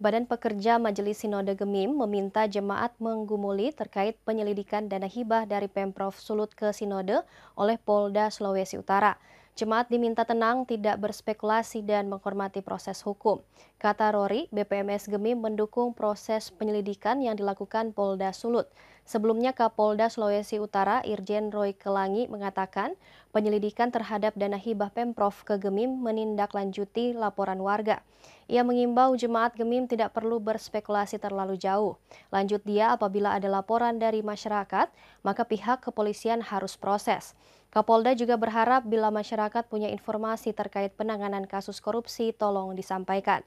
Badan Pekerja Majelis Sinode Gemim meminta jemaat menggumuli terkait penyelidikan dana hibah dari Pemprov Sulut ke Sinode oleh Polda Sulawesi Utara. Jemaat diminta tenang, tidak berspekulasi dan menghormati proses hukum. Kata Rory, BPMS Gemi mendukung proses penyelidikan yang dilakukan Polda Sulut. Sebelumnya Kapolda Sulawesi Utara Irjen Roy Kelangi mengatakan penyelidikan terhadap dana hibah Pemprov ke Gemim menindaklanjuti laporan warga. Ia mengimbau jemaat Gemim tidak perlu berspekulasi terlalu jauh. Lanjut dia apabila ada laporan dari masyarakat, maka pihak kepolisian harus proses. Kapolda juga berharap bila masyarakat punya informasi terkait penanganan kasus korupsi, tolong disampaikan.